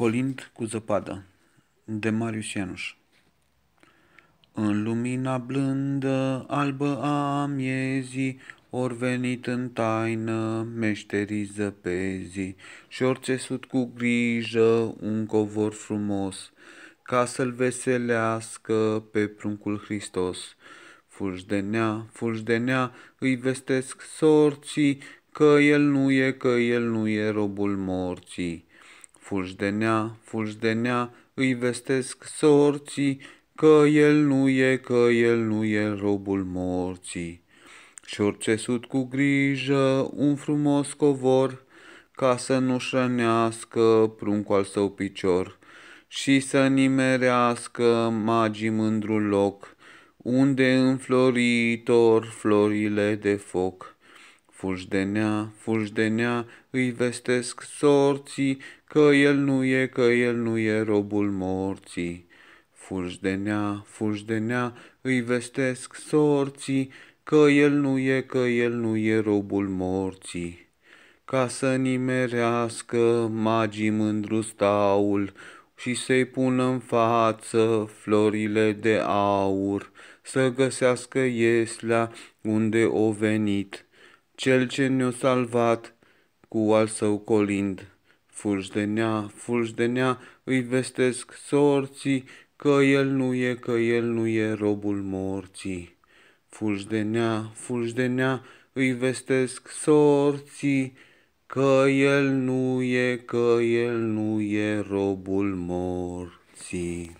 Colind cu zăpadă de Marius Ianuș În lumina blândă, albă a miezii, ori venit în taină meșterii zăpezii și ori țesut cu grijă un covor frumos, ca să-l veselească pe pruncul Hristos. de nea, îi vestesc sorții, că el nu e, că el nu e robul morții Fugi de nea, fugi de nea, îi vestesc sorții Că el nu e, că el nu e robul morții. și orice sud cu grijă un frumos covor, Ca să nu șănească pruncul al său picior, Și să nimerească magii mândrul loc, Unde înfloritor florile de foc. Fugi de nea, fugi de nea, îi vestesc sorții Că el nu e, că el nu e robul morții. Fugi de nea, fugi de nea, îi vestesc sorții Că el nu e, că el nu e robul morții. Ca să nimerească magii mândru staul și să-i pună în față florile de aur, să găsească ieslea unde o venit cel ce ne-a salvat cu al său colind. Fulgi de nea, fulgi de nea, îi vestesc sorții că el nu e, că el nu e robul morții. Fulgi de nea, fulgi de nea, îi vestesc sorții că el nu e, că el nu e robul morții.